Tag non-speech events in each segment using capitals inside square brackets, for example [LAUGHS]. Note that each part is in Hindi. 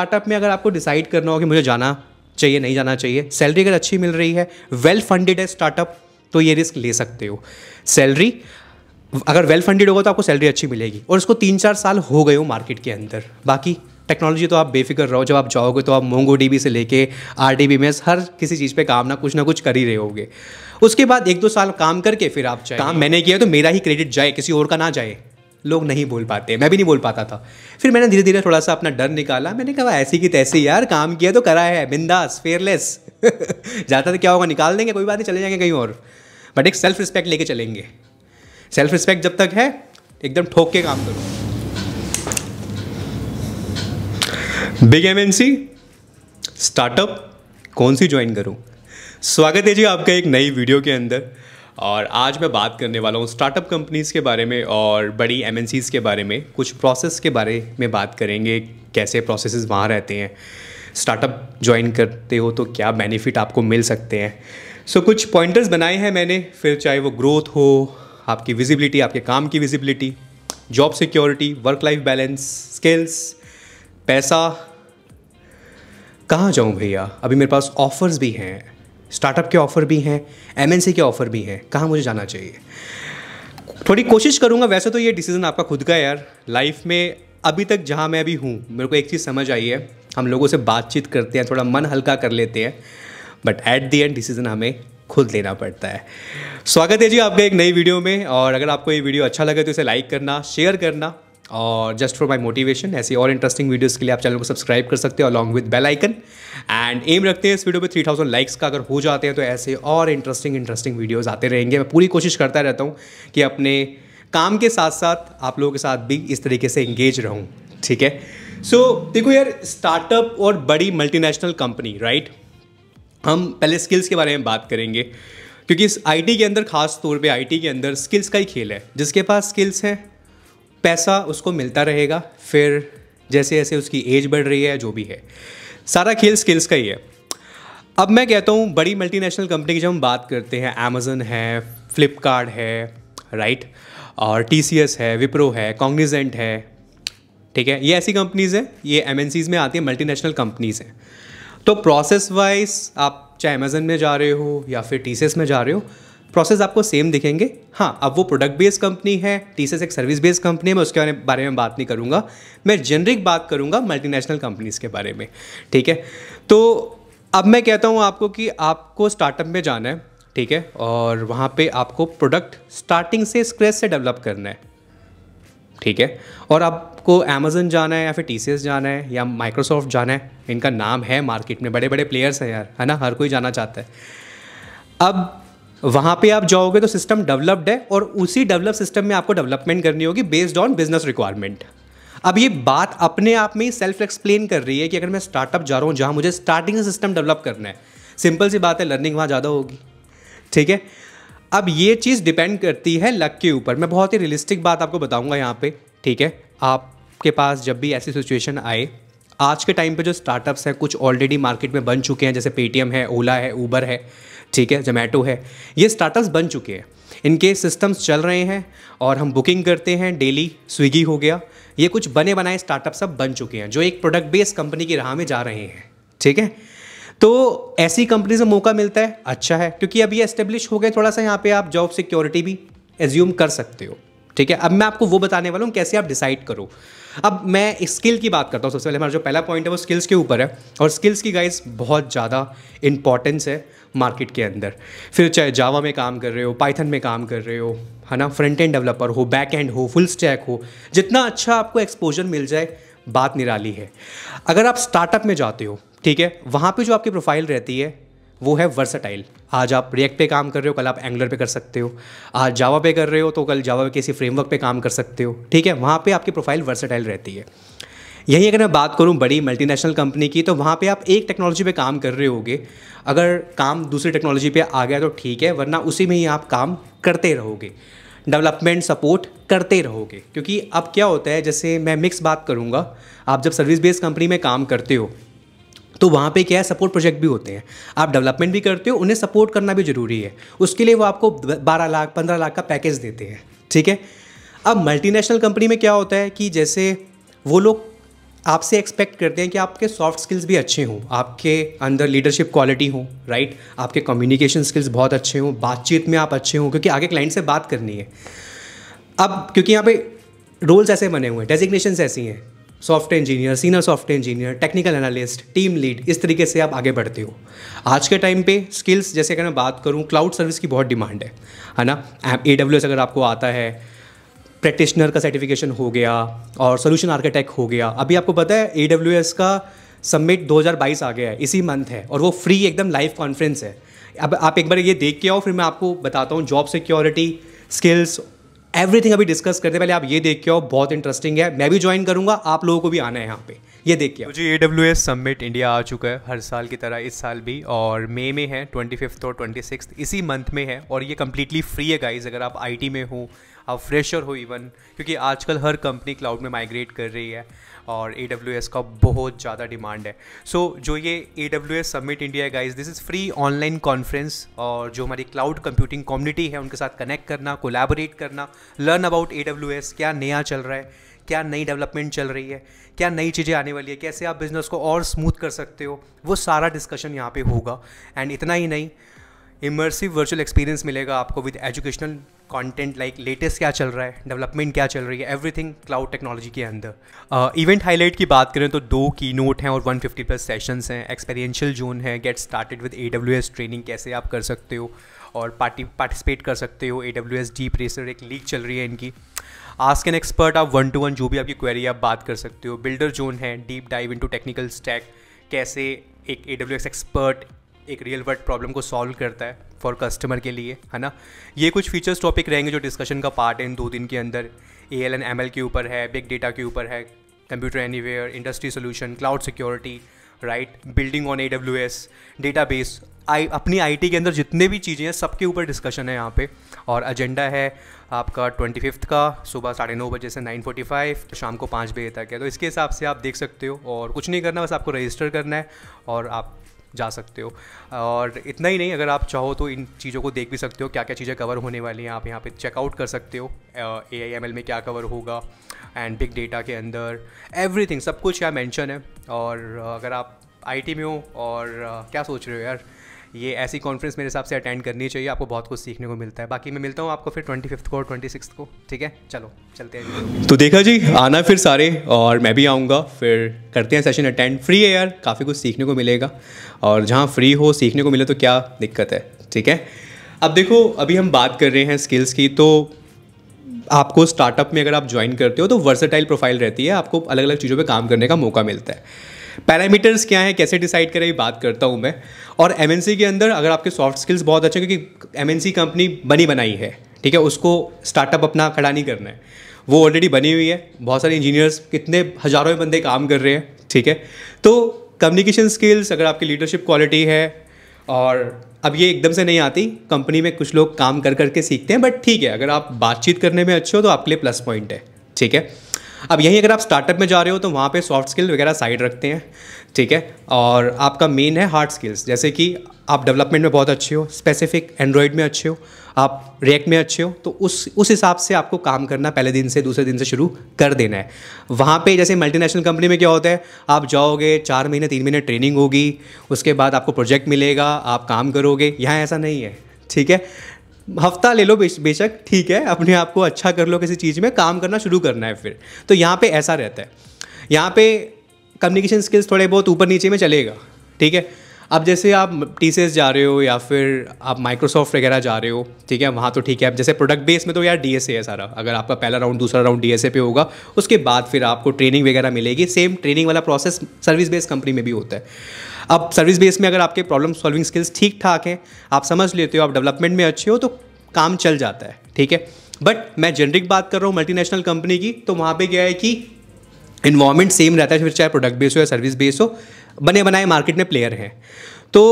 स्टार्टअप में अगर आपको डिसाइड करना हो कि मुझे जाना चाहिए नहीं जाना चाहिए सैलरी अगर अच्छी मिल रही है वेल फंडेड है स्टार्टअप तो ये रिस्क ले सकते हो सैलरी अगर वेल फंडेड होगा तो आपको सैलरी अच्छी मिलेगी और इसको तीन चार साल हो गए हो मार्केट के अंदर बाकी टेक्नोलॉजी तो आप बेफिक्र रहो जब आप जाओगे तो आप मोंगो डी से लेके आर डी बी में हर किसी चीज़ पे काम ना कुछ ना कुछ कर ही रहे होगे उसके बाद एक दो साल काम करके फिर आप चाहे काम मैंने किया तो मेरा ही क्रेडिट जाए किसी और का ना जाए लोग नहीं बोल पाते मैं भी नहीं बोल पाता था फिर मैंने धीरे धीरे थोड़ा सा अपना डर निकाला मैंने कहा ऐसी की तैसी यार काम किया तो करा है बिंदास फेयरलेस [LAUGHS] जाता तो क्या होगा निकाल देंगे कोई बात नहीं चले जाएंगे कहीं और बट एक सेल्फ रिस्पेक्ट लेके चलेंगे सेल्फ रिस्पेक्ट जब तक है एकदम ठोक के काम करो बिग एम स्टार्टअप कौन सी ज्वाइन करूँ स्वागत है जी आपका एक नई वीडियो के अंदर और आज मैं बात करने वाला हूँ स्टार्टअप कंपनीज़ के बारे में और बड़ी एम के बारे में कुछ प्रोसेस के बारे में बात करेंगे कैसे प्रोसेस वहाँ रहते हैं स्टार्टअप ज्वाइन करते हो तो क्या बेनिफिट आपको मिल सकते हैं सो so, कुछ पॉइंटर्स बनाए हैं मैंने फिर चाहे वो ग्रोथ हो आपकी विजिबिलिटी आपके काम की visibility job security work life balance skills पैसा कहाँ जाऊँ भैया अभी मेरे पास ऑफर्स भी हैं स्टार्टअप के ऑफ़र भी हैं एम के ऑफ़र भी हैं कहाँ मुझे जाना चाहिए थोड़ी कोशिश करूँगा वैसे तो ये डिसीज़न आपका खुद का यार लाइफ में अभी तक जहाँ मैं अभी हूँ मेरे को एक चीज़ समझ आई है हम लोगों से बातचीत करते हैं थोड़ा मन हल्का कर लेते हैं but at the end decision हमें खुद लेना पड़ता है स्वागत है जी आपका एक नई वीडियो में और अगर आपको ये वीडियो अच्छा लगे तो इसे लाइक करना शेयर करना और जस्ट फॉर माई मोटिवेशन ऐसी और इंटरेस्टिंग वीडियोस के लिए आप चैनल को सब्सक्राइब कर सकते हो along with bell icon and एम रखते हैं इस वीडियो पे 3000 लाइक्स का अगर हो जाते हैं तो ऐसे और इंटरेस्टिंग इंटरेस्टिंग वीडियोस आते रहेंगे मैं पूरी कोशिश करता रहता हूँ कि अपने काम के साथ साथ आप लोगों के साथ भी इस तरीके से इंगेज रहूँ ठीक है सो so, देखो यार स्टार्टअप और बड़ी मल्टीनेशनल कंपनी राइट हम पहले स्किल्स के बारे में बात करेंगे क्योंकि इस आई के अंदर खास तौर पे आई के अंदर स्किल्स का ही खेल है जिसके पास स्किल्स हैं पैसा उसको मिलता रहेगा फिर जैसे जैसे उसकी एज बढ़ रही है जो भी है सारा खेल स्किल्स का ही है अब मैं कहता हूँ बड़ी मल्टीनेशनल कंपनी की जब हम बात करते हैं अमेजन है फ्लिपकार्ट है राइट और टी है विप्रो है कॉन्ग्निजेंट है ठीक है ये ऐसी कंपनीज़ हैं ये एम में आती है नेशनल कंपनीज़ हैं तो प्रोसेस वाइज आप चाहे अमेजन में जा रहे हो या फिर टी में जा रहे हो प्रोसेस आपको सेम दिखेंगे हाँ अब वो प्रोडक्ट बेस्ड कंपनी है टी एक सर्विस बेस्ड कंपनी है मैं उसके बारे में बात नहीं करूँगा मैं जेनरिक बात करूँगा मल्टीनेशनल कंपनीज के बारे में ठीक है तो अब मैं कहता हूँ आपको कि आपको स्टार्टअप में जाना है ठीक है और वहाँ पे आपको प्रोडक्ट स्टार्टिंग से स्क्रेच से डेवलप करना है ठीक है और आपको अमेजन जाना है या फिर टी जाना है या माइक्रोसॉफ्ट जाना है इनका नाम है मार्केट में बड़े बड़े प्लेयर्स हैं यार है ना हर कोई जाना चाहता है अब वहां पे आप जाओगे तो सिस्टम डेवलप्ड है और उसी डेवलप सिस्टम में आपको डेवलपमेंट करनी होगी बेस्ड ऑन बिजनेस रिक्वायरमेंट अब ये बात अपने आप में ही सेल्फ एक्सप्लेन कर रही है कि अगर मैं स्टार्टअप जा रहा हूँ जहाँ मुझे स्टार्टिंग से सिस्टम डेवलप करना है सिंपल सी बात है लर्निंग वहाँ ज़्यादा होगी ठीक है अब ये चीज़ डिपेंड करती है लक के ऊपर मैं बहुत ही रियलिस्टिक बात आपको बताऊँगा यहाँ पर ठीक है आपके पास जब भी ऐसी सिचुएशन आए आज के टाइम पे जो स्टार्टअप्स हैं कुछ ऑलरेडी मार्केट में बन चुके हैं जैसे पेटीएम है ओला है ऊबर है ठीक है जोमेटो है ये स्टार्टअप्स बन चुके हैं इनके सिस्टम्स चल रहे हैं और हम बुकिंग करते हैं डेली स्विगी हो गया ये कुछ बने बनाए स्टार्टअप सब बन चुके हैं जो एक प्रोडक्ट बेस्ड कंपनी की राह में जा रहे हैं ठीक है तो ऐसी कंपनी से मौका मिलता है अच्छा है क्योंकि अब ये एस्टेब्लिश हो गए थोड़ा सा यहाँ पे आप जॉब सिक्योरिटी भी एज्यूम कर सकते हो ठीक है अब मैं आपको वो बताने वाला हूँ कैसे आप डिसाइड करो अब मैं स्किल की बात करता हूँ सबसे पहले हमारा जो पहला पॉइंट है वो स्किल्स के ऊपर है और स्किल्स की गाइस बहुत ज़्यादा इंपॉर्टेंस है मार्केट के अंदर फिर चाहे जावा में काम कर रहे हो पाइथन में काम कर रहे हो है ना फ्रंट एंड डेवलपर हो बैक एंड हो फुल स्टैक हो जितना अच्छा आपको एक्सपोजर मिल जाए बात निराली है अगर आप स्टार्टअप में जाते हो ठीक है वहाँ पे जो आपकी प्रोफाइल रहती है वो है वर्सटाइल आज आप रिएक्ट पे काम कर रहे हो कल आप एंगलर पे कर सकते हो आज जावा पे कर रहे हो तो कल जावा पे किसी फ्रेमवर्क पे काम कर सकते हो ठीक है वहाँ पे आपकी प्रोफाइल वर्सटाइल रहती है यहीं अगर मैं बात करूँ बड़ी मल्टीनेशनल कंपनी की तो वहाँ पे आप एक टेक्नोलॉजी पे काम कर रहे होगे अगर काम दूसरी टेक्नोलॉजी पे आ गया तो ठीक है वरना उसी में ही आप काम करते रहोगे डेवलपमेंट सपोर्ट करते रहोगे क्योंकि अब क्या होता है जैसे मैं मिक्स बात करूँगा आप जब सर्विस बेस्ड कंपनी में काम करते हो तो वहाँ पे क्या है सपोर्ट प्रोजेक्ट भी होते हैं आप डेवलपमेंट भी करते हो उन्हें सपोर्ट करना भी ज़रूरी है उसके लिए वो आपको बारह लाख पंद्रह लाख का पैकेज देते हैं ठीक है अब मल्टीनेशनल कंपनी में क्या होता है कि जैसे वो लोग आपसे एक्सपेक्ट करते हैं कि आपके सॉफ्ट स्किल्स भी अच्छे हों आपके अंदर लीडरशिप क्वालिटी हो राइट आपके कम्युनिकेशन स्किल्स बहुत अच्छे हों बातचीत में आप अच्छे हों क्योंकि आगे क्लाइंट से बात करनी है अब क्योंकि यहाँ पे रोल्स ऐसे बने हुए हैं डेजिग्नेशन ऐसी हैं software engineer senior software engineer technical analyst team lead इस तरीके से आप आगे बढ़ते हो आज के टाइम पे स्किल्स जैसे अगर मैं बात करूँ क्लाउड सर्विस की बहुत डिमांड है है ना ए डब्ल्यू एस अगर आपको आता है प्रैक्टिशनर का सर्टिफिकेशन हो गया और सोल्यूशन आर्किटेक्ट हो गया अभी आपको पता है ए डब्ल्यू एस का सबमिट 2022 आ गया है इसी मंथ है और वो फ्री एकदम लाइव कॉन्फ्रेंस है अब आप एक बार ये देख के आओ फिर मैं आपको बताता हूँ जॉब सिक्योरिटी स्किल्स एवरीथिंग अभी डिस्कस करते पहले आप ये देख के आओ बहुत इंटरेस्टिंग है मैं भी ज्वाइन करूंगा आप लोगों को भी आना है यहाँ पे ये देख के जी A W S summit India आ चुका है हर साल की तरह इस साल भी और मई में है ट्वेंटी फिफ्थ और ट्वेंटी सिक्स इसी मंथ में है और ये कम्प्लीटली फ्री है गाइज अगर आप आई टी में हो आप फ्रेशर हो इवन क्योंकि आजकल हर कंपनी क्लाउड में माइग्रेट कर रही है और ए का बहुत ज़्यादा डिमांड है सो so, जो ये A W S summit India guys this is free online conference और जो हमारी क्लाउड कंप्यूटिंग कम्युनिटी है उनके साथ कनेक्ट करना कोलैबोरेट करना learn about A W S क्या नया चल रहा है क्या नई डेवलपमेंट चल रही है क्या नई चीज़ें आने वाली है कैसे आप बिज़नेस को और स्मूथ कर सकते हो वो सारा डिस्कशन यहाँ पे होगा एंड इतना ही नहीं इमर्सिव वर्चुअल एक्सपीरियंस मिलेगा आपको with educational content like latest क्या चल रहा है डेवलपमेंट क्या चल रही है एवरीथिंग क्लाउड टेक्नोलॉजी के अंदर इवेंट uh, हाईलाइट की बात करें तो दो की नोट हैं और 150 प्लस सेशंस हैं एक्सपेरियंशियल जोन है get started with a training कैसे आप कर सकते हो और पार्टी पार्टिसिपेट कर सकते हो A W S DeepRacer एक लीग चल रही है इनकी आस्क एन एक्सपर्ट आप वन टू वन जो भी आपकी क्वेरी आप बात कर सकते हो बिल्डर जोन है deep dive to technical stack कैसे एक ए डब्ल्यू एस एक्सपर्ट एक रियल वर्ल्ड प्रॉब्लम को सॉल्व करता है फॉर कस्टमर के लिए है ना ये कुछ फीचर्स टॉपिक रहेंगे जो डिस्कशन का पार्ट है इन दो दिन के अंदर A L and M L के ऊपर है बिग डेटा के ऊपर है computer anywhere industry solution cloud security right building on A W S database आई अपनी आई टी के अंदर जितने भी चीज़ें हैं सबके ऊपर डिस्कशन है यहाँ पे और एजेंडा है आपका ट्वेंटी फिफ्थ का सुबह साढ़े नौ बजे से नाइन फोर्टी फाइव तो शाम को पाँच बजे तक है तो इसके हिसाब से आप देख सकते हो और कुछ नहीं करना बस आपको रजिस्टर करना है और आप जा सकते हो और इतना ही नहीं अगर आप चाहो तो इन चीज़ों को देख भी सकते हो क्या क्या चीज़ें कवर होने वाली हैं आप यहाँ पे चेकआउट कर सकते हो ए आई एम एल में क्या कवर होगा एंड बिग डेटा के अंदर एवरीथिंग सब कुछ यहाँ मैंशन है और अगर आप आई टी में हो और क्या सोच रहे हो यार ये ऐसी कॉन्फ्रेंस मेरे हिसाब से अटेंड करनी चाहिए आपको बहुत कुछ सीखने को मिलता है बाकी मैं मिलता हूँ आपको फिर ट्वेंटी को और ट्वेंटी को ठीक है चलो चलते हैं तो देखा जी आना फिर सारे और मैं भी आऊँगा फिर करते हैं सेशन अटेंड फ्री है यार काफ़ी कुछ सीखने को मिलेगा और जहाँ फ्री हो सीखने को मिले तो क्या दिक्कत है ठीक है अब देखो अभी हम बात कर रहे हैं स्किल्स की तो आपको स्टार्टअप में अगर आप ज्वाइन करते हो तो वर्सेटाइल प्रोफाइल रहती है आपको अलग अलग चीज़ों पे काम करने का मौका मिलता है पैरामीटर्स क्या है कैसे डिसाइड करें बात करता हूँ मैं और एम के अंदर अगर आपके सॉफ्ट स्किल्स बहुत अच्छे क्योंकि एम कंपनी बनी बनाई है ठीक है उसको स्टार्टअप अपना खड़ा नहीं करना है वो ऑलरेडी बनी हुई है बहुत सारे इंजीनियर्स कितने हज़ारों बंदे काम कर रहे हैं ठीक है तो कम्युनिकेशन स्किल्स अगर आपकी लीडरशिप क्वालिटी है और अब ये एकदम से नहीं आती कंपनी में कुछ लोग काम कर करके सीखते हैं बट ठीक है अगर आप बातचीत करने में अच्छे हो तो आपके लिए प्लस पॉइंट है ठीक है अब यहीं अगर आप स्टार्टअप में जा रहे हो तो वहाँ पे सॉफ्ट स्किल वगैरह साइड रखते हैं ठीक है और आपका मेन है हार्ड स्किल्स जैसे कि आप डेवलपमेंट में बहुत अच्छे हो स्पेसिफिक एंड्रॉयड में अच्छे हो आप रिएक्ट में अच्छे हो तो उस उस हिसाब से आपको काम करना पहले दिन से दूसरे दिन से शुरू कर देना है वहाँ पे जैसे मल्टीनेशनल कंपनी में क्या होता है आप जाओगे चार महीने तीन महीने ट्रेनिंग होगी उसके बाद आपको प्रोजेक्ट मिलेगा आप काम करोगे यहाँ ऐसा नहीं है ठीक है हफ्ता ले लो बेश, बेशक ठीक है अपने आप को अच्छा कर लो किसी चीज़ में काम करना शुरू करना है फिर तो यहाँ पे ऐसा रहता है यहाँ पे कम्युनिकेशन स्किल्स थोड़े बहुत ऊपर नीचे में चलेगा ठीक है अब जैसे आप टी जा रहे हो या फिर आप माइक्रोसॉफ्ट वगैरह जा रहे हो ठीक है वहाँ तो ठीक है अब जैसे प्रोडक्ट बेस में तो यार डी है सारा अगर आपका पहला राउंड दूसरा राउंड डी पे होगा उसके बाद फिर आपको ट्रेनिंग वगैरह मिलेगी सेम ट्रेनिंग वाला प्रोसेस सर्विस बेस्ड कंपनी में भी होता है अब सर्विस बेस में अगर आपके प्रॉब्लम सॉल्विंग स्किल्स ठीक ठाक हैं आप समझ लेते हो आप डेवलपमेंट में अच्छे हो तो काम चल जाता है ठीक है बट मैं जेनरिक बात कर रहा हूँ मल्टीनेशनल कंपनी की तो वहाँ पे क्या है कि इन्वायरमेंट सेम रहता है फिर चाहे प्रोडक्ट बेस हो या सर्विस बेस हो बने बनाए मार्केट में प्लेयर हैं तो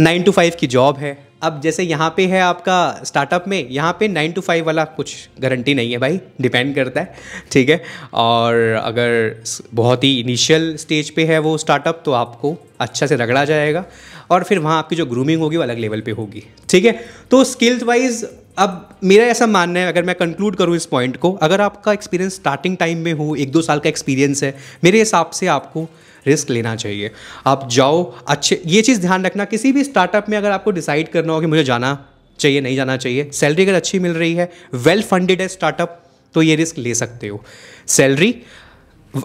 नाइन टू फाइव की जॉब है अब जैसे यहाँ पे है आपका स्टार्टअप में यहाँ पे नाइन टू फाइव वाला कुछ गारंटी नहीं है भाई डिपेंड करता है ठीक है और अगर बहुत ही इनिशियल स्टेज पे है वो स्टार्टअप तो आपको अच्छा से रगड़ा जाएगा और फिर वहाँ आपकी जो ग्रूमिंग होगी वो अलग लेवल पे होगी ठीक है तो स्किल्स वाइज अब मेरा ऐसा मानना है अगर मैं कंक्लूड करूँ इस पॉइंट को अगर आपका एक्सपीरियंस स्टार्टिंग टाइम में हो एक दो साल का एक्सपीरियंस है मेरे हिसाब से आपको रिस्क लेना चाहिए आप जाओ अच्छे ये चीज़ ध्यान रखना किसी भी स्टार्टअप में अगर आपको डिसाइड करना हो कि मुझे जाना चाहिए नहीं जाना चाहिए सैलरी अगर अच्छी मिल रही है वेल फंडेड है स्टार्टअप तो ये रिस्क ले सकते हो सैलरी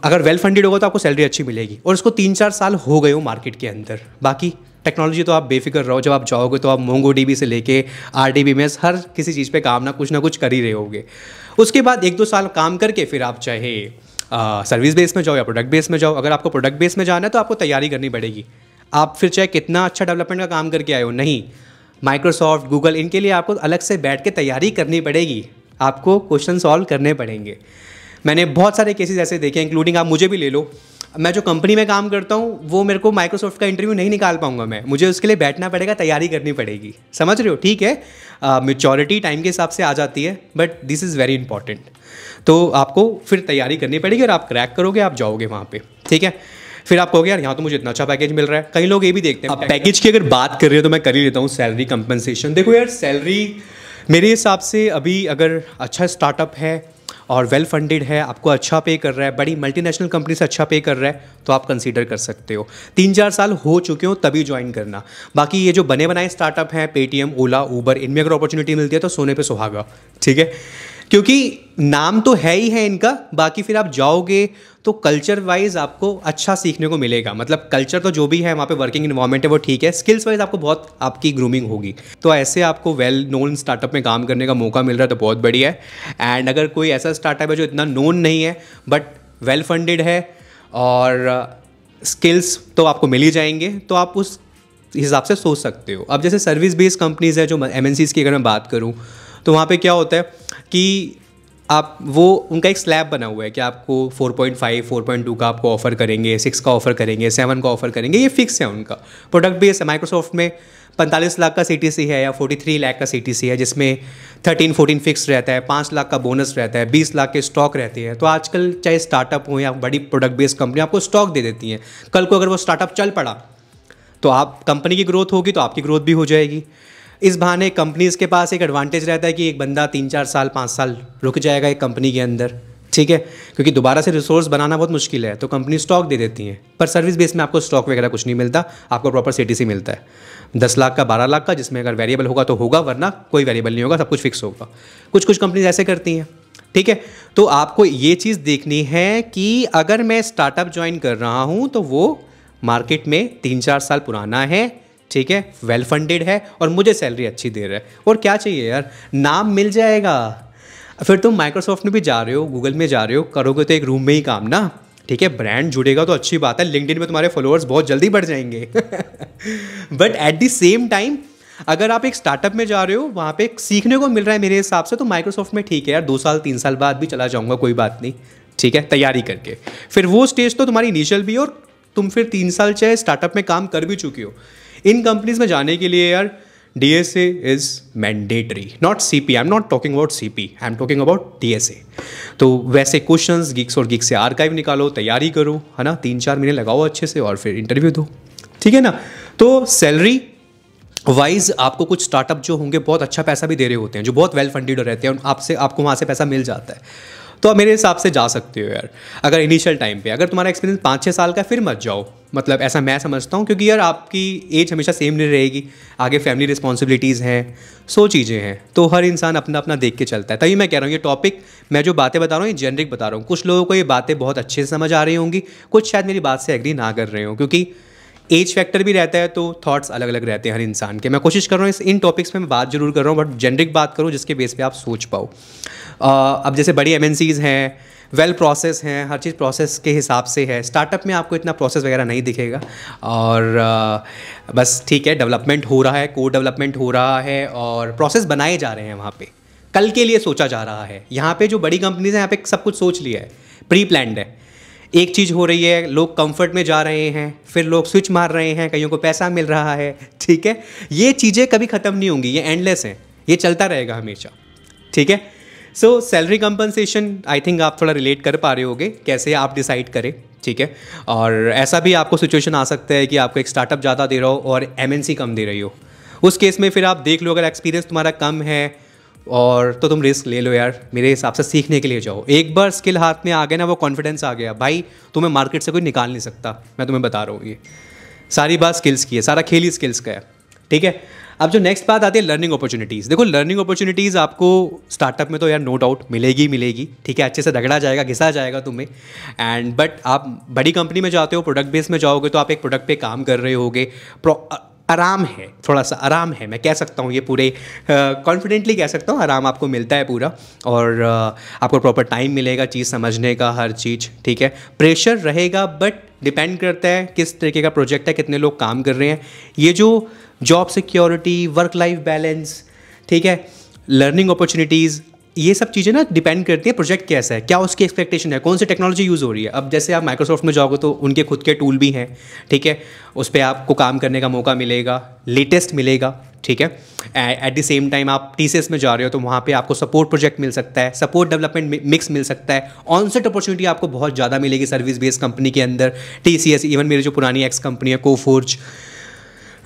अगर वेल फंडेड होगा तो आपको सैलरी अच्छी मिलेगी और उसको तीन चार साल हो गए हो मार्केट के अंदर बाकी टेक्नोलॉजी तो आप बेफिक्र रहो जब आप जाओगे तो आप मोंगो डी से लेके आर डी में हर किसी चीज़ पे काम ना कुछ ना कुछ कर ही रहे होगे उसके बाद एक दो साल काम करके फिर आप चाहे सर्विस बेस में जाओ या प्रोडक्ट बेस में जाओ अगर आपको प्रोडक्ट बेस में जाना है तो आपको तैयारी करनी पड़ेगी आप फिर चाहे कितना अच्छा डेवलपमेंट का काम करके आए हो नहीं माइक्रोसॉफ्ट गूगल इनके लिए आपको अलग से बैठ के तैयारी करनी पड़ेगी आपको क्वेश्चन सॉल्व करने पड़ेंगे मैंने बहुत सारे केसेस ऐसे देखे इंक्लूडिंग आप मुझे भी ले लो मैं जो कंपनी में काम करता हूँ वो मेरे को माइक्रोसॉफ्ट का इंटरव्यू नहीं निकाल पाऊंगा मैं मुझे उसके लिए बैठना पड़ेगा तैयारी करनी पड़ेगी समझ रहे हो ठीक है मेचोरिटी टाइम के हिसाब से आ जाती है but this is very important तो आपको फिर तैयारी करनी पड़ेगी और आप क्रैक करोगे आप जाओगे वहाँ पर ठीक है फिर आप कहोगे यार यहाँ तो मुझे इतना अच्छा पैकेज मिल रहा है कई लोग ये भी देखते हैं पैकेज की अगर बात कर रहे हो तो मैं कर ही लेता हूँ सैलरी कंपनसेशन देखो यार सैलरी मेरे हिसाब से अभी अगर अच्छा स्टार्टअप है और वेल फंडेड है आपको अच्छा पे कर रहा है बड़ी मल्टीनेशनल कंपनी से अच्छा पे कर रहा है तो आप कंसीडर कर सकते हो तीन चार साल हो चुके हो तभी ज्वाइन करना बाकी ये जो बने बनाए स्टार्टअप हैं पेटीएम ओला ऊबर इनमें अगर अपॉर्चुनिटी मिलती है तो सोने पे सुहागा ठीक है क्योंकि नाम तो है ही है इनका बाकी फिर आप जाओगे तो कल्चर वाइज आपको अच्छा सीखने को मिलेगा मतलब कल्चर तो जो भी है वहाँ पे वर्किंग इन्वायरमेंट है वो ठीक है स्किल्स वाइज आपको बहुत आपकी ग्रूमिंग होगी तो ऐसे आपको वेल नोन स्टार्टअप में काम करने का मौका मिल रहा है तो बहुत बढ़िया है एंड अगर कोई ऐसा स्टार्टअप है जो इतना नोन नहीं है बट वेल फंडेड है और स्किल्स तो आपको मिल ही जाएंगे तो आप उस हिसाब से सोच सकते हो अब जैसे सर्विस बेस्ड कंपनीज़ है जो एम की अगर मैं बात करूँ तो वहाँ पे क्या होता है कि आप वो उनका एक स्लैब बना हुआ है कि आपको 4.5, 4.2 का आपको ऑफ़र करेंगे सिक्स का ऑफ़र करेंगे सेवन का ऑफ़र करेंगे ये फिक्स है उनका प्रोडक्ट बेस है माइक्रोसॉफ्ट में पैंतालीस लाख का सी है या फोर्टी थ्री लाख का सी है जिसमें थर्टीन 14 फिक्स रहता है पाँच लाख का बोनस रहता है बीस लाख के स्टॉक रहते हैं तो आजकल चाहे स्टार्टअप हो या बड़ी प्रोडक्ट बेस्ड कंपनी आपको स्टॉक दे देती हैं कल को अगर वो स्टार्टअप चल पड़ा तो आप कंपनी की ग्रोथ होगी तो आपकी ग्रोथ भी हो जाएगी इस बहाने कंपनीज़ के पास एक एडवांटेज रहता है कि एक बंदा तीन चार साल पाँच साल रुक जाएगा एक कंपनी के अंदर ठीक है क्योंकि दोबारा से रिसोर्स बनाना बहुत मुश्किल है तो कंपनी स्टॉक दे देती हैं पर सर्विस बेस में आपको स्टॉक वगैरह कुछ नहीं मिलता आपको प्रॉपर सी मिलता है दस लाख का बारह लाख का जिसमें अगर वेरिएबल होगा तो होगा वरना कोई वेरिएबल नहीं होगा सब कुछ फिक्स होगा कुछ कुछ कंपनीज ऐसे करती हैं ठीक है तो आपको ये चीज़ देखनी है कि अगर मैं स्टार्टअप ज्वाइन कर रहा हूँ तो वो मार्केट में तीन चार साल पुराना है ठीक है वेल फंडेड है और मुझे सैलरी अच्छी दे रहा है और क्या चाहिए यार नाम मिल जाएगा फिर तुम माइक्रोसॉफ्ट में भी जा रहे हो गूगल में जा रहे हो करोगे तो एक रूम में ही काम ना ठीक है ब्रांड जुड़ेगा तो अच्छी बात है लिंकड में तुम्हारे फॉलोअर्स बहुत जल्दी बढ़ जाएंगे but at the same time अगर आप एक स्टार्टअप में जा रहे हो वहाँ पे सीखने को मिल रहा है मेरे हिसाब से तो माइक्रोसॉफ्ट में ठीक है यार दो साल तीन साल बाद भी चला जाऊँगा कोई बात नहीं ठीक है तैयारी करके फिर वो स्टेज तो तुम्हारी इनिशियल भी और तुम फिर तीन साल चाहे स्टार्टअप में काम कर भी चुके हो इन कंपनीज में जाने के लिए यार D S A is mandatory not C P I M not talking about C P I M talking about D S A तो वैसे क्वेश्चन गिक्स और गिक्स से आर्काइव निकालो तैयारी करो है ना तीन चार महीने लगाओ अच्छे से और फिर इंटरव्यू दो ठीक है ना तो सैलरी वाइज आपको कुछ स्टार्टअप जो होंगे बहुत अच्छा पैसा भी दे रहे होते हैं जो बहुत वेल फंडेड रहते हैं आपसे आपको वहाँ से पैसा मिल जाता है तो आप मेरे हिसाब से जा सकते हो यार अगर इनिशियल टाइम पे अगर तुम्हारा एक्सपीरियंस पाँच छः साल का फिर मत जाओ मतलब ऐसा मैं समझता हूँ क्योंकि यार आपकी एज हमेशा सेम नहीं रहेगी आगे फैमिली रिस्पॉन्सिबिलिटीज़ हैं सो चीज़ें हैं तो हर इंसान अपना अपना देख के चलता है तभी मैं कह रहा हूँ ये टॉपिक मैं जो बातें बता रहा हूँ ये जेनरिक बता रहा हूँ कुछ लोगों को ये बातें बहुत अच्छे से समझ आ रही होंगी कुछ शायद मेरी बात से एग्री ना कर रहे हो क्योंकि एज फैक्टर भी रहता है तो थॉट्स अलग अलग रहते हैं हर इंसान के मैं कोशिश कर रहा हूँ इस इन टॉपिक्स में मैं बात जरूर कर रहा हूँ बट जेनरिक बात करूँ जिसके बेस पे आप सोच पाओ uh, अब जैसे बड़ी एम हैं वेल प्रोसेस हैं हर चीज़ प्रोसेस के हिसाब से है स्टार्टअप में आपको इतना प्रोसेस वगैरह नहीं दिखेगा और आ, बस ठीक है डेवलपमेंट हो रहा है कोर डेवलपमेंट हो रहा है और प्रोसेस बनाए जा रहे हैं वहाँ पे कल के लिए सोचा जा रहा है यहाँ पे जो बड़ी कंपनीज हैं यहाँ पे सब कुछ सोच लिया है प्री प्लान्ड है एक चीज़ हो रही है लोग कंफर्ट में जा रहे हैं फिर लोग स्विच मार रहे हैं कईयों को पैसा मिल रहा है ठीक है ये चीज़ें कभी ख़त्म नहीं होंगी ये एंडलेस हैं ये चलता रहेगा हमेशा ठीक है so salary compensation I think आप थोड़ा रिलेट कर पा रहे होगे कैसे आप डिसाइड करें ठीक है और ऐसा भी आपको सिचुएशन आ सकता है कि आपको एक स्टार्टअप ज़्यादा दे रहा हो और एम कम दे रही हो उस केस में फिर आप देख लो अगर एक्सपीरियंस तुम्हारा कम है और तो तुम रिस्क ले लो यार मेरे हिसाब से सीखने के लिए जाओ एक बार स्किल हाथ में आ गया ना वो कॉन्फिडेंस आ गया भाई तुम्हें मार्केट से कोई निकाल नहीं सकता मैं तुम्हें बता रहा हूँ ये सारी बात स्किल्स की है सारा खेल ही स्किल्स का है ठीक है अब जो नेक्स्ट बात आती है लर्निंग अपॉर्चुनिटीज़ देखो लर्निंग अपॉर्चुनिटीज़ आपको स्टार्टअप में तो यार नो डाउट मिलेगी मिलेगी ठीक है अच्छे से रगड़ा जाएगा घिसा जाएगा तुम्हें एंड बट आप बड़ी कंपनी में जाते हो प्रोडक्ट बेस में जाओगे तो आप एक प्रोडक्ट पे काम कर रहे होगे आराम है थोड़ा सा आराम है मैं कह सकता हूँ ये पूरे कॉन्फिडेंटली कह सकता हूँ आराम आपको मिलता है पूरा और आपको प्रॉपर टाइम मिलेगा चीज़ समझने का हर चीज़ ठीक है प्रेशर रहेगा बट डिपेंड करता है किस तरीके का प्रोजेक्ट है कितने लोग काम कर रहे हैं ये जो job security work life balance ठीक है लर्निंग अपॉर्चुनिटीज़ ये सब चीज़ें ना डिपेंड करती है प्रोजेक्ट कैसा है क्या उसकी एक्सपेक्टेशन है कौन सी टेक्नोलॉजी यूज़ हो रही है अब जैसे आप माइक्रोसॉफ्ट में जाओगे तो उनके खुद के टूल भी हैं ठीक है उस पर आपको काम करने का मौका मिलेगा लेटेस्ट मिलेगा ठीक है एट द सेम टाइम आप टी में जा रहे हो तो वहाँ पे आपको सपोर्ट प्रोजेक्ट मिल सकता है सपोर्ट डेवलपमेंट मिक्स मिल सकता है ऑनसेट अपॉर्चुनिटी आपको बहुत ज़्यादा मिलेगी सर्विस बेस्ड कंपनी के अंदर टी इवन मेरी जो पुरानी एक्स कंपनी है कोफोर्ज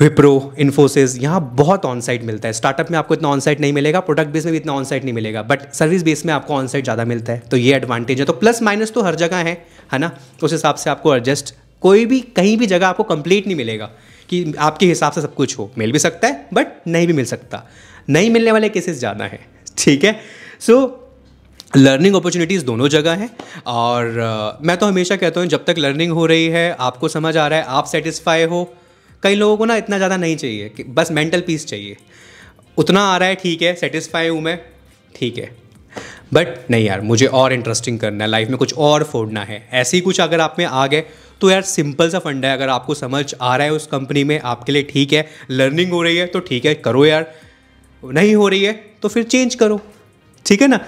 विप्रो इन्फोसिस यहाँ बहुत ऑन साइट मिलता है स्टार्टअप में आपको इतना ऑन साइट नहीं मिलेगा प्रोडक्ट बेस में भी इतना ऑन साइट नहीं मिलेगा बट सर्विस बेस में आपको ऑन साइट ज़्यादा मिलता है तो ये एडवांटेज है तो प्लस माइनस तो हर जगह है है ना उस हिसाब से आपको एडजस्ट कोई भी कहीं भी जगह आपको कंप्लीट नहीं मिलेगा कि आपके हिसाब से सब कुछ हो मिल भी सकता है बट नहीं भी मिल सकता नहीं मिलने वाले केसेस ज़्यादा हैं ठीक है सो लर्निंग अपॉर्चुनिटीज़ दोनों जगह हैं और uh, मैं तो हमेशा कहता हूँ जब तक लर्निंग हो रही है आपको समझ आ रहा है आप सेटिस्फाई हो कई लोगों को ना इतना ज़्यादा नहीं चाहिए कि बस मेंटल पीस चाहिए उतना आ रहा है ठीक है सेटिस्फाई हूँ मैं ठीक है बट नहीं यार मुझे और इंटरेस्टिंग करना है लाइफ में कुछ और फोड़ना है ऐसी कुछ अगर आप में आ गए तो यार सिंपल सा फंड है अगर आपको समझ आ रहा है उस कंपनी में आपके लिए ठीक है लर्निंग हो रही है तो ठीक है करो यार नहीं हो रही है तो फिर चेंज करो ठीक है ना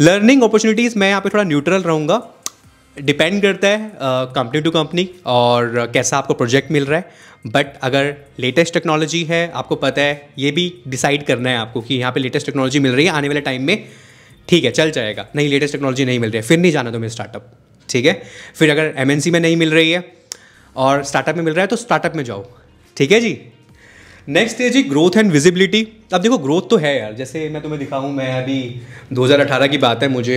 लर्निंग अपॉर्चुनिटीज़ मैं यहाँ पे थोड़ा न्यूट्रल रहूँगा डिपेंड करता है कंपनी टू कंपनी और कैसा आपको प्रोजेक्ट मिल रहा है बट अगर लेटेस्ट टेक्नोलॉजी है आपको पता है ये भी डिसाइड करना है आपको कि यहाँ पे लेटेस्ट टेक्नोलॉजी मिल रही है आने वाले टाइम में ठीक है चल जाएगा नहीं लेटेस्ट टेक्नोलॉजी नहीं मिल रही है फिर नहीं जाना तुम्हें स्टार्टअप ठीक है फिर अगर एम में नहीं मिल रही है और स्टार्टअप में मिल रहा है तो स्टार्टअप में जाओ ठीक है जी नेक्स्ट है जी ग्रोथ एंड विजिबिलिटी अब देखो ग्रोथ तो है यार जैसे मैं तुम्हें दिखाऊँ मैं अभी 2018 की बात है मुझे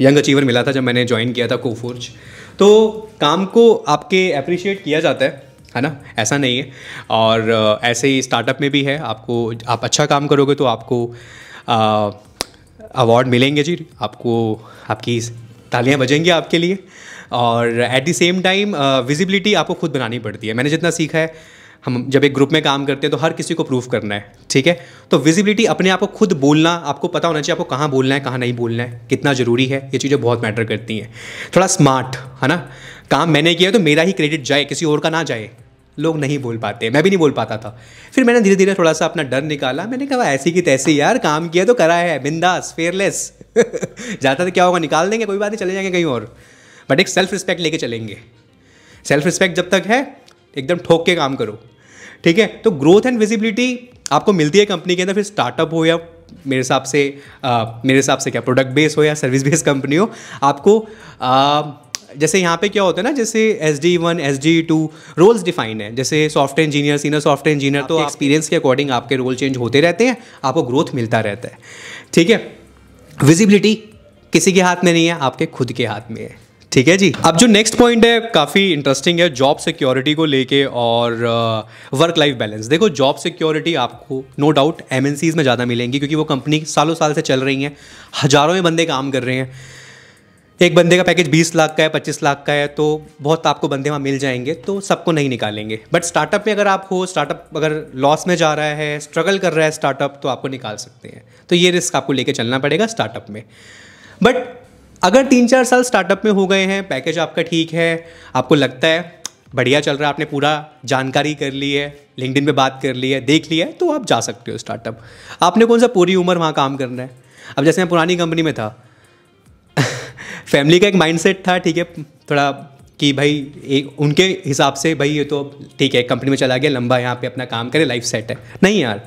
यंग अचीवर मिला था जब मैंने ज्वाइन किया था कोफोर्ज तो काम को आपके अप्रिशिएट किया जाता है है ना ऐसा नहीं है और ऐसे ही स्टार्टअप में भी है आपको आप अच्छा काम करोगे तो आपको अवार्ड मिलेंगे जी आपको आपकी तालियां बजेंगी आपके लिए और at the same time visibility आपको खुद बनानी पड़ती है मैंने जितना सीखा है हम जब एक ग्रुप में काम करते हैं तो हर किसी को प्रूव करना है ठीक है तो विजिबिलिटी अपने आप को खुद बोलना आपको पता होना चाहिए आपको कहाँ बोलना है कहाँ नहीं बोलना है कितना ज़रूरी है ये चीज़ें बहुत मैटर करती हैं थोड़ा स्मार्ट है ना काम मैंने किया तो मेरा ही क्रेडिट जाए किसी और का ना जाए लोग नहीं बोल पाते मैं भी नहीं बोल पाता था फिर मैंने धीरे धीरे थोड़ा सा अपना डर निकाला मैंने कहा ऐसी की तैसी यार काम किया तो करा है बिंदास फेयरलेस [LAUGHS] जाता तो क्या होगा निकाल देंगे कोई बात नहीं चले जाएंगे कहीं और बट एक सेल्फ रिस्पेक्ट लेके चलेंगे सेल्फ रिस्पेक्ट जब तक है एकदम ठोक के काम करो ठीक है तो ग्रोथ एंड विजिबिलिटी आपको मिलती है कंपनी के अंदर फिर स्टार्टअप हो या मेरे हिसाब से आ, मेरे हिसाब से क्या प्रोडक्ट बेस हो या सर्विस बेस कंपनी हो आपको आ, जैसे यहाँ पे क्या होता है ना जैसे S D one S D two roles define है जैसे software engineer senior software engineer तो एक्सपीरियंस के अकॉर्डिंग आपके रोल चेंज होते रहते हैं आपको ग्रोथ मिलता रहता है ठीक है विजिबिलिटी किसी के हाथ में नहीं है आपके खुद के हाथ में है ठीक है जी अब जो नेक्स्ट पॉइंट है काफ़ी इंटरेस्टिंग है जॉब सिक्योरिटी को लेके और वर्क लाइफ बैलेंस देखो जॉब सिक्योरिटी आपको नो डाउट एम में ज़्यादा मिलेंगी क्योंकि वो कंपनी सालों साल से चल रही है हज़ारों में बंदे काम कर रहे हैं एक बंदे का पैकेज 20 लाख का है 25 लाख का है तो बहुत आपको बंदे वहाँ मिल जाएंगे तो सबको नहीं निकालेंगे बट स्टार्टअप में अगर आप हो स्टार्टअप अगर लॉस में जा रहा है स्ट्रगल कर रहा है स्टार्टअप तो आपको निकाल सकते हैं तो ये रिस्क आपको लेके चलना पड़ेगा स्टार्टअप में बट अगर तीन चार साल स्टार्टअप में हो गए हैं पैकेज आपका ठीक है आपको लगता है बढ़िया चल रहा है आपने पूरा जानकारी कर ली है लिंकडिन पे बात कर ली है देख लिया है तो आप जा सकते हो स्टार्टअप आपने कौन सा पूरी उम्र वहाँ काम करना है अब जैसे मैं पुरानी कंपनी में था फैमिली [LAUGHS] का एक माइंडसेट था ठीक है थोड़ा कि भाई एक उनके हिसाब से भाई ये तो ठीक है कंपनी में चला गया लंबा यहाँ पे अपना काम करे लाइफ सेट है नहीं यार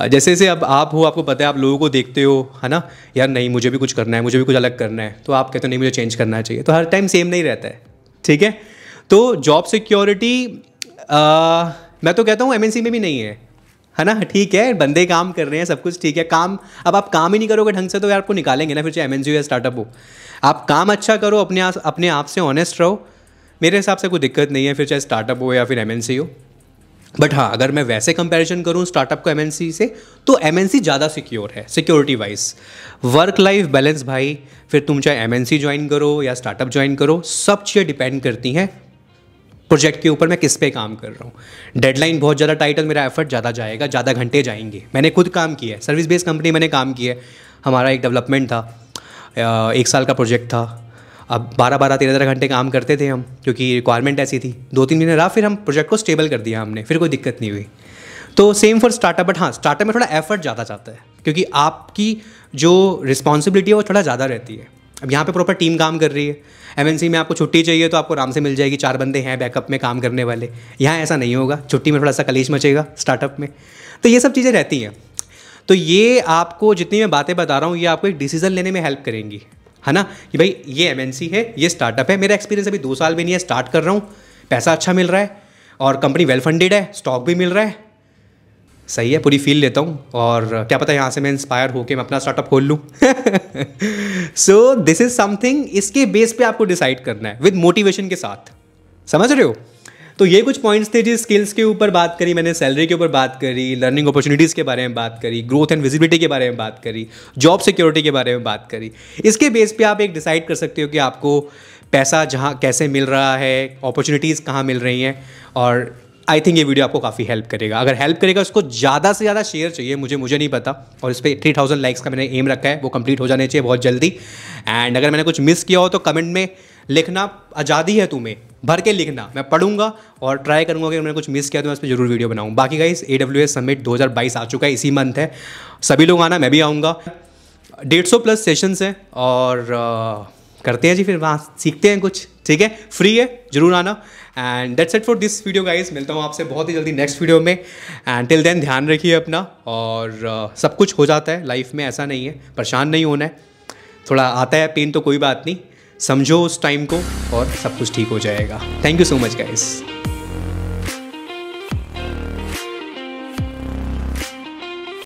जैसे जैसे अब आप हो आपको पता है आप लोगों को देखते हो है ना यार नहीं मुझे भी कुछ करना है मुझे भी कुछ अलग करना है तो आप कहते हो नहीं मुझे चेंज करना चाहिए तो हर टाइम सेम नहीं रहता है ठीक है तो जॉब सिक्योरिटी मैं तो कहता हूँ एमएनसी में भी नहीं है है ना ठीक है बंदे काम कर रहे हैं सब कुछ ठीक है काम अब आप काम ही नहीं करोगे ढंग से तो यार आपको निकालेंगे ना फिर चाहे एम हो या स्टार्टअप हो आप काम अच्छा करो अपने आप अपने आप से ऑनेस्ट रहो मेरे हिसाब से कोई दिक्कत नहीं है फिर चाहे स्टार्टअप हो या फिर एम हो बट हाँ अगर मैं वैसे कंपैरिजन करूँ स्टार्टअप को एम से तो एम ज़्यादा सिक्योर है security wise work life balance भाई फिर तुम चाहे एम ज्वाइन करो या स्टार्टअप ज्वाइन करो सब चीज़ें डिपेंड करती हैं प्रोजेक्ट के ऊपर मैं किस पे काम कर रहा हूँ डेडलाइन बहुत ज़्यादा टाइट है मेरा एफर्ट ज़्यादा जाएगा ज़्यादा घंटे जाएंगे मैंने खुद काम किया है सर्विस बेस्ड कंपनी मैंने काम किया है हमारा एक डेवलपमेंट था एक साल का प्रोजेक्ट था अब बारह बारह तेरह तेरह घंटे काम करते थे हम क्योंकि रिक्वायरमेंट ऐसी थी दो तीन महीने रहा फिर हम प्रोजेक्ट को स्टेबल कर दिया हमने फिर कोई दिक्कत नहीं हुई तो सेम फॉर स्टार्टअप बट हाँ स्टार्टअप में थोड़ा एफर्ट ज़्यादा चाहता है क्योंकि आपकी जो रिस्पॉन्सिबिलिटी है वो थोड़ा ज़्यादा रहती है अब यहाँ पे प्रॉपर टीम काम कर रही है एम में आपको छुट्टी चाहिए तो आपको आराम से मिल जाएगी चार बंदे हैं बैकअप में काम करने वाले यहाँ ऐसा नहीं होगा छुट्टी में थोड़ा सा कलेश मचेगा स्टार्टअप में तो ये सब चीज़ें रहती हैं तो ये आपको जितनी मैं बातें बता रहा हूँ ये आपको एक डिसीज़न लेने में हेल्प करेंगी है ना कि भाई ये एम है ये स्टार्टअप है मेरा एक्सपीरियंस अभी दो साल में नहीं है स्टार्ट कर रहा हूँ पैसा अच्छा मिल रहा है और कंपनी वेल फंडेड है स्टॉक भी मिल रहा है सही है पूरी फील लेता हूँ और क्या पता यहाँ से मैं इंस्पायर होकर मैं अपना स्टार्टअप खोल लूँ सो दिस इज़ समथिंग इसके बेस पे आपको डिसाइड करना है विद मोटिवेशन के साथ समझ रहे हो तो ये कुछ पॉइंट्स थे जिस स्किल्स के ऊपर बात करी मैंने सैलरी के ऊपर बात करी लर्निंग अपॉर्चुनिटीज़ के बारे में बात करी ग्रोथ एंड विजिबिलिटी के बारे में बात करी जॉब सिक्योरिटी के बारे में बात करी इसके बेस पर आप एक डिसाइड कर सकते हो कि आपको पैसा जहाँ कैसे मिल रहा है अपॉर्चुनिटीज़ कहाँ मिल रही हैं और आई थिंक ये वीडियो आपको काफ़ी हेल्प करेगा अगर हेल्प करेगा उसको ज़्यादा से ज़्यादा शेयर चाहिए मुझे मुझे नहीं पता और इस पर थ्री थाउजेंड लाइक्स का मैंने एम रखा है वो कंप्लीट हो जाने चाहिए बहुत जल्दी एंड अगर मैंने कुछ मिस किया हो तो कमेंट में लिखना आज़ादी है तुम्हें भर के लिखना मैं पढ़ूंगा और ट्राई करूंगा कि मैंने कुछ मिस किया तो मैं उस पर जरूर वीडियो बनाऊँ बाकी का इस ए डब्ल्यू एस समिट बाईस आ चुका है इसी मंथ है सभी लोग आना मैं भी आऊँगा डेढ़ सौ प्लस सेशंस हैं और आ, करते हैं जी फिर वहाँ सीखते हैं कुछ ठीक है फ्री है जरूर आना and that's it for this video guys मिलता हूँ आपसे बहुत ही जल्दी नेक्स्ट वीडियो में एंड टिल देन ध्यान रखिए अपना और आ, सब कुछ हो जाता है लाइफ में ऐसा नहीं है परेशान नहीं होना है थोड़ा आता है पेन तो कोई बात नहीं समझो उस टाइम को और सब कुछ ठीक हो जाएगा thank you so much guys